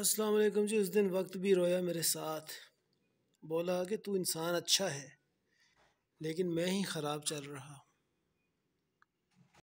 السلام علیکم جی اس دن وقت بھی رویا میرے ساتھ بولا کہ تو انسان اچھا ہے لیکن میں ہی خراب چل رہا ہوں